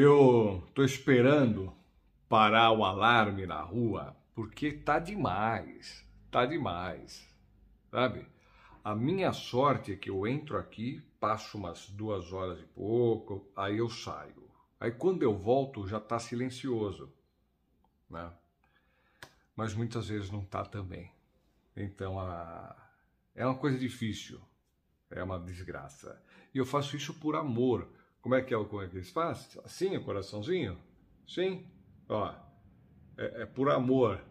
Eu tô esperando parar o alarme na rua porque tá demais, tá demais, sabe? A minha sorte é que eu entro aqui, passo umas duas horas e pouco, aí eu saio. Aí quando eu volto já tá silencioso, né? Mas muitas vezes não tá também. Então a... é uma coisa difícil, é uma desgraça. E eu faço isso por amor como é que é o como é que eles fazem? Assim, o coraçãozinho? Sim. Ó, é, é por amor.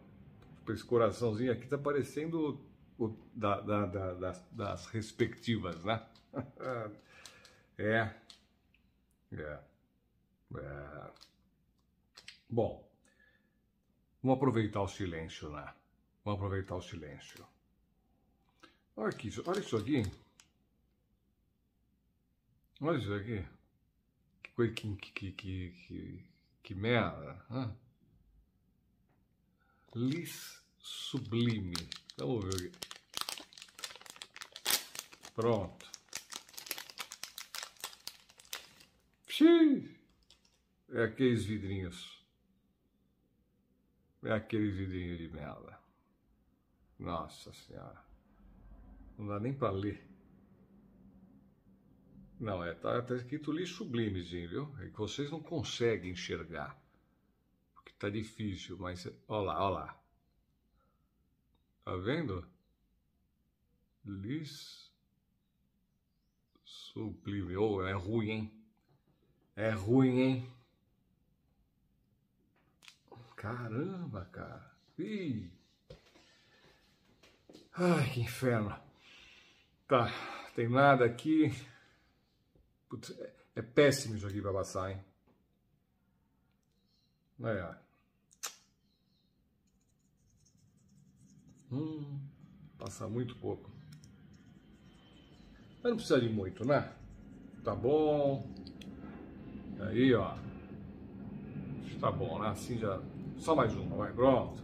Esse coraçãozinho aqui tá parecendo o, da, da, da, das, das, respectivas, né? é. É. É. Bom, vamos aproveitar o silêncio, né? Vamos aproveitar o silêncio. Olha, aqui, olha isso aqui. Olha isso aqui. Que, que, que, que, que merda. Hã? Lis sublime. Então, vamos ver. Pronto. Xiii. É aqueles vidrinhos. É aquele vidrinho de merda. Nossa Senhora. Não dá nem para ler. Não, é, tá, tá escrito lixo sublimezinho, viu? É que vocês não conseguem enxergar. Porque tá difícil, mas. Olha lá, olha lá. Tá vendo? Lis sublime. Oh, é ruim, hein? É ruim, hein? Caramba, cara. Ih. Ai, que inferno. Tá, tem nada aqui. Putz, é, é péssimo isso aqui pra passar, hein? Hum, passa muito pouco. Mas não precisa de muito, né? Tá bom. Aí, ó. Tá bom, né? Assim já. Só mais uma, vai, pronto.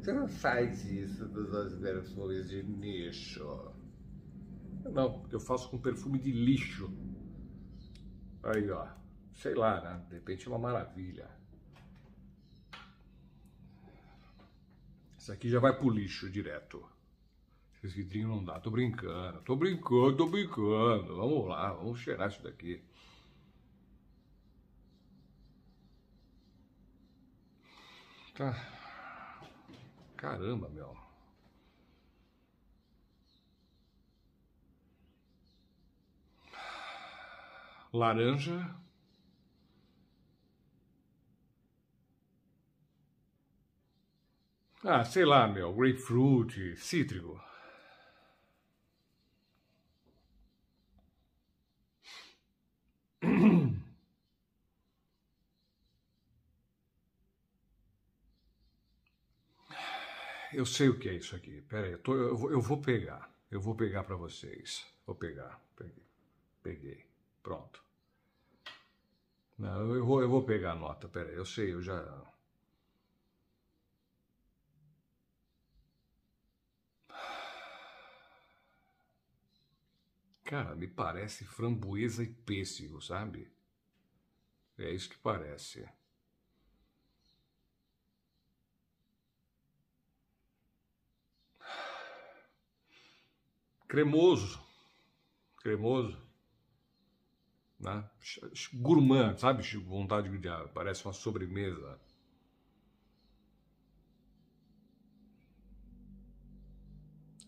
Você não faz isso dos brasileiros de nicho. Não, porque eu faço com perfume de lixo. Aí, ó. Sei lá, né? De repente é uma maravilha. Esse aqui já vai pro lixo direto. Esse vidrinho não dá. Tô brincando, tô brincando, tô brincando. Vamos lá, vamos cheirar isso daqui. Tá. Caramba, meu. laranja, Ah, sei lá, meu, grapefruit, cítrico. Eu sei o que é isso aqui. Pera aí, eu, tô, eu, eu vou pegar. Eu vou pegar para vocês. Vou pegar. Peguei. Peguei. Pronto. Não, eu vou, eu vou pegar a nota, peraí, eu sei, eu já. Cara, me parece framboesa e pêssego, sabe? É isso que parece. Cremoso. Cremoso né? gourmand, sabe? Vontade de diabo, ah, parece uma sobremesa.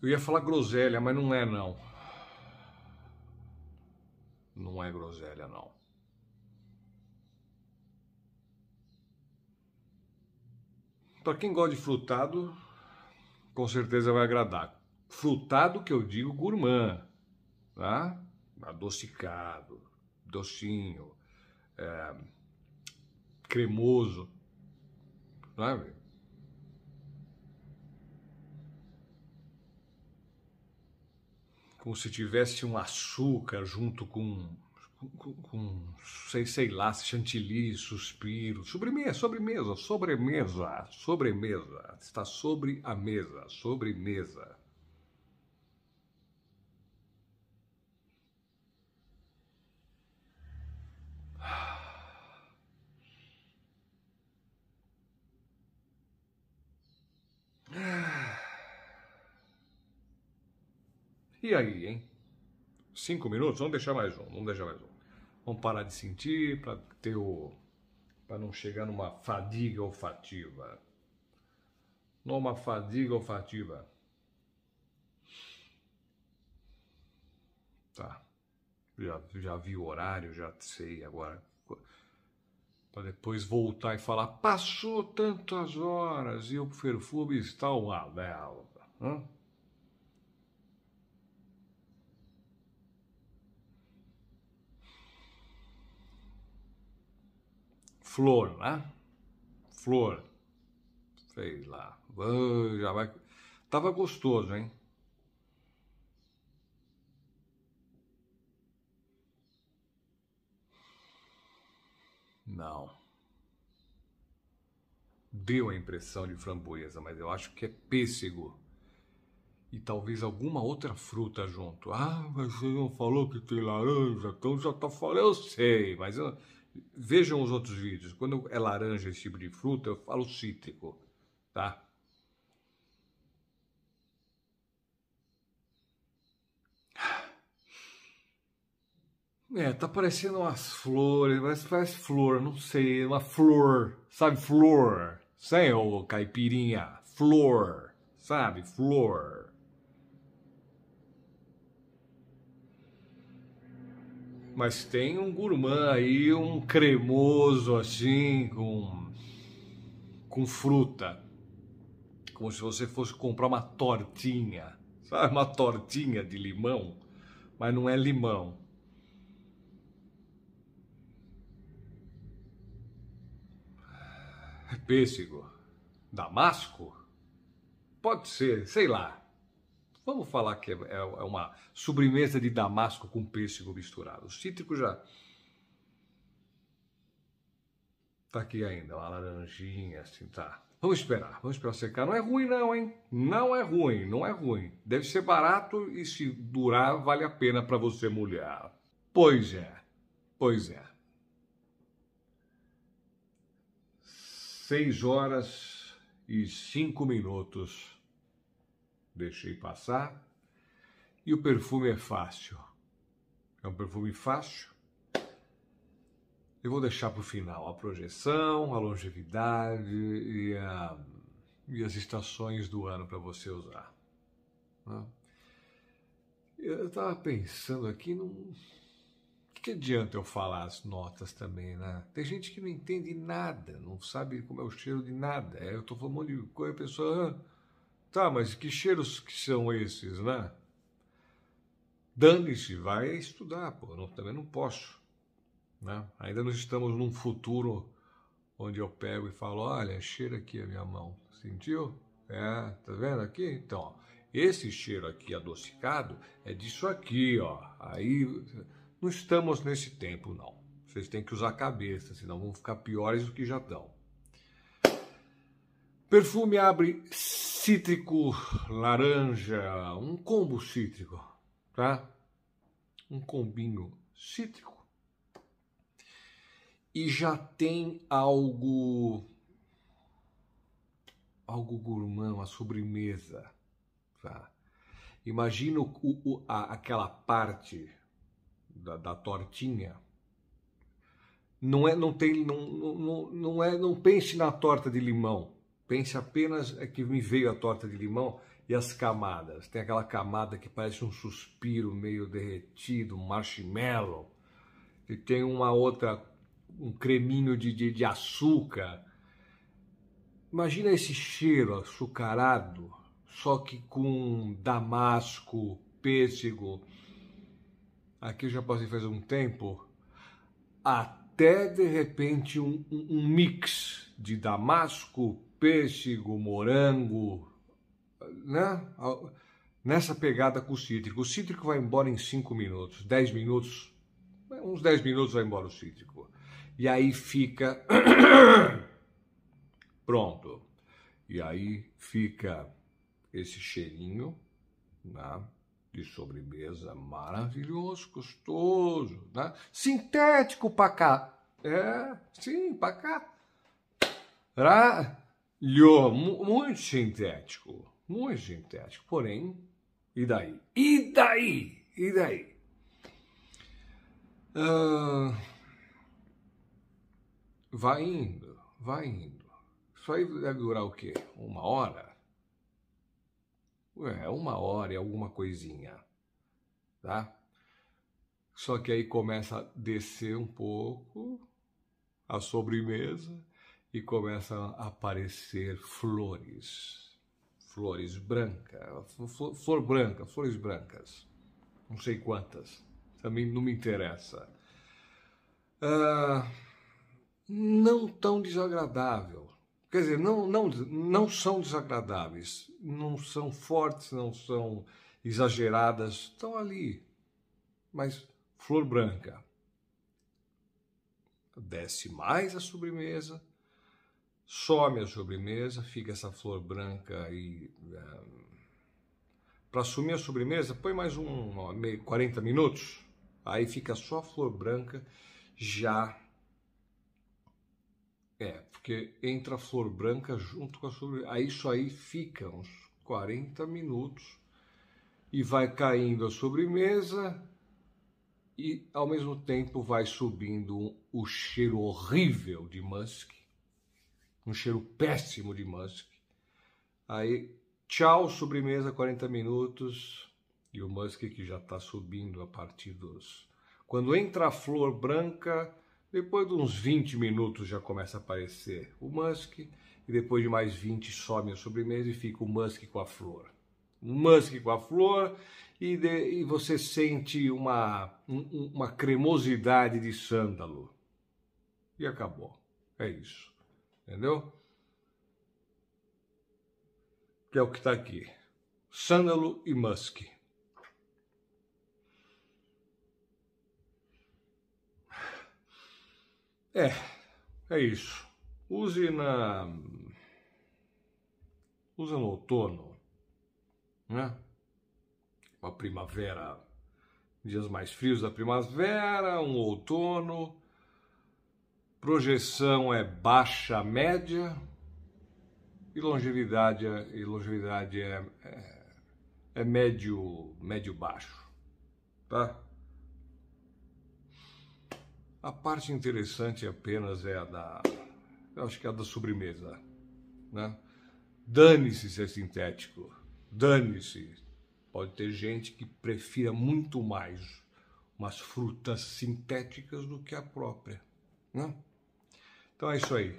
Eu ia falar groselha, mas não é não. Não é groselha não. Para quem gosta de frutado, com certeza vai agradar. Frutado que eu digo gourmand, tá? Adocicado docinho, é, cremoso, sabe? É, Como se tivesse um açúcar junto com, com, com sei, sei lá, chantilly, suspiro, sobremesa, sobremesa, sobremesa, sobremesa, está sobre a mesa, sobremesa. E aí, hein? Cinco minutos? Vamos deixar mais um, vamos deixar mais um. Vamos parar de sentir para ter o. para não chegar numa fadiga olfativa. Numa fadiga olfativa. Tá. Já, já vi o horário, já sei agora. Para depois voltar e falar: passou tantas horas e o perfume está uma merda. Hã? flor, né? Flor. Sei lá. já vai. Tava gostoso, hein? Não. Deu a impressão de framboesa, mas eu acho que é pêssego. E talvez alguma outra fruta junto. Ah, mas você não falou que tem laranja, então já tá falando. Eu sei, mas eu, Vejam os outros vídeos. Quando é laranja esse tipo de fruta, eu falo cítrico, tá? É, tá parecendo umas flores, mas parece flor, não sei, uma flor, sabe, flor, sei, ô caipirinha, flor, sabe, flor. mas tem um gourmand aí, um cremoso assim, com, com fruta. Como se você fosse comprar uma tortinha, sabe? Uma tortinha de limão, mas não é limão. É pêssego. Damasco? Pode ser, sei lá. Vamos falar que é, é, é uma sobremesa de damasco com pêssego misturado. O cítrico já. Tá aqui ainda, uma laranjinha, assim, tá. Vamos esperar, vamos esperar secar. Não é ruim, não, hein? Não é ruim, não é ruim. Deve ser barato e se durar, vale a pena para você, molhar. Pois é, pois é. Seis horas e cinco minutos deixei passar. E o perfume é fácil. É um perfume fácil. Eu vou deixar para o final a projeção, a longevidade e, a, e as estações do ano para você usar. Né? Eu estava pensando aqui num. O que adianta eu falar as notas também, né? Tem gente que não entende nada, não sabe como é o cheiro de nada. É, eu estou falando de coisa, a pessoa. Ah, Tá, mas que cheiros que são esses, né? Dane-se, vai estudar, pô. Não, também não posso. Né? Ainda não estamos num futuro onde eu pego e falo, olha, cheira aqui a minha mão. Sentiu? É, tá vendo aqui? Então, esse cheiro aqui adocicado é disso aqui, ó. Aí não estamos nesse tempo, não. Vocês têm que usar a cabeça, senão vão ficar piores do que já estão. Perfume abre cítrico, laranja, um combo cítrico, tá? Um combinho cítrico. E já tem algo algo gourmand, uma sobremesa, tá? Imagina o, o, a, aquela parte da, da, tortinha. Não é, não tem, não, não, não é, não pense na torta de limão Pense apenas é que me veio a torta de limão e as camadas. Tem aquela camada que parece um suspiro meio derretido, um marshmallow. E tem uma outra, um creminho de, de, de açúcar. Imagina esse cheiro açucarado, só que com damasco, pêssego. Aqui eu já passei faz um tempo. Até de repente um, um, um mix de damasco, pêssego, morango, né? Nessa pegada com o cítrico. O cítrico vai embora em 5 minutos, 10 minutos, uns 10 minutos vai embora o cítrico. E aí fica pronto. E aí fica esse cheirinho né? de sobremesa maravilhoso, gostoso, né? sintético pra cá. É, sim, pra cá. Pra... Lio muito sintético, muito sintético, porém, e daí? E daí? E daí? Uh, vai indo, vai indo. Isso aí deve durar o quê? Uma hora? É, uma hora e alguma coisinha, tá? Só que aí começa a descer um pouco a sobremesa e começam a aparecer flores, flores brancas, flor, branca, flores brancas, não sei quantas, também não me interessa. Ah, não tão desagradável, quer dizer, não, não, não são desagradáveis, não são fortes, não são exageradas, estão ali, mas flor branca. Desce mais a sobremesa, some a sobremesa, fica essa flor branca e eh, para sumir a sobremesa, põe mais um ó, meio, 40 minutos, aí fica só a flor branca já é, porque entra a flor branca junto com a sobremesa. Aí isso aí fica uns 40 minutos e vai caindo a sobremesa e ao mesmo tempo vai subindo o cheiro horrível de musk um cheiro péssimo de musk. Aí, tchau, sobremesa, 40 minutos. E o musk que já está subindo a partir dos. Quando entra a flor branca, depois de uns 20 minutos já começa a aparecer o musk. E depois de mais 20 some a sobremesa e fica o musk com a flor. O musk com a flor e, de, e você sente uma, um, uma cremosidade de sândalo. E acabou. É isso. Entendeu? Que é o que está aqui. Sândalo e Musk. É, é isso. Use na. Use no outono, né? Uma primavera, dias mais frios da primavera, um outono projeção é baixa média e longevidade é, e longevidade é, é, é médio médio baixo, tá? A parte interessante apenas é a da, eu acho que é a da sobremesa, né? Dane-se ser é sintético, dane-se. Pode ter gente que prefira muito mais umas frutas sintéticas do que a própria, né? Então é isso aí.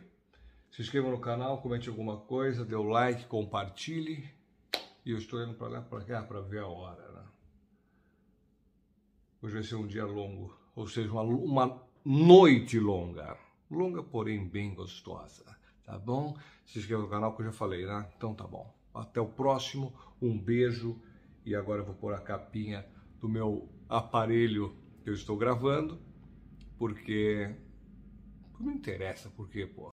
Se inscreva no canal, comente alguma coisa, dê o like, compartilhe. E eu estou indo para lá para cá para ver a hora. Né? Hoje vai ser um dia longo, ou seja, uma, uma noite longa. Longa, porém bem gostosa. Tá bom? Se inscreva no canal que eu já falei, né? Então tá bom. Até o próximo, um beijo. E agora eu vou pôr a capinha do meu aparelho que eu estou gravando, porque não interessa por quê, pô.